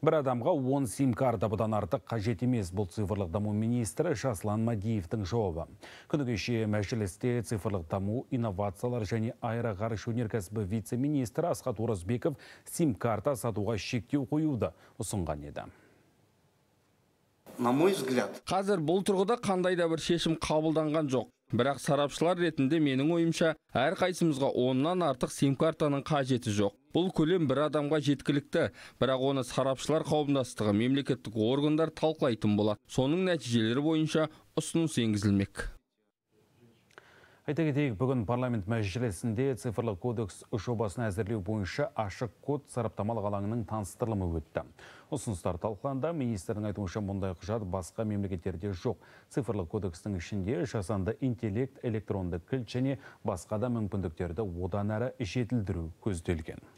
бір адамға 10 сим карта бұдан артық қажет емес бұл цифрлық даму министрі жаслан мадиевтің жауабы күні кеше мәжілісте цифрлық даму инновациялар және аэроғарыш өнеркәсібі вице министрі асхат оразбеков сим карта сатуға шектеу қоюды ұсынған еді на взгляд қазір бұл тұрғыда қандай бір шешім қабылданған жоқ бірақ сарапшылар ретінде менің ойымша әр әрқайсымызға оннан артық сим картаның қажеті жоқ бұл көлем бір адамға жеткілікті бірақ оны сарапшылар қауымдастығы мемлекеттік органдар талқылайтын болады соның нәтижелері бойынша ұсыныс енгізілмек айта кетейік бүгін парламент мәжілісінде цифрлық кодекс жобасын әзірлеу бойынша ашық код сараптамалық алаңының таныстырылымы өтті ұсыныстар талқыланды министрдің айтуынша мұндай құжат басқа мемлекеттерде жоқ цифрлық кодекстің ішінде жасанды интеллект электронды кілт және басқа да мүмкіндіктерді одан әрі жетілдіру көзделген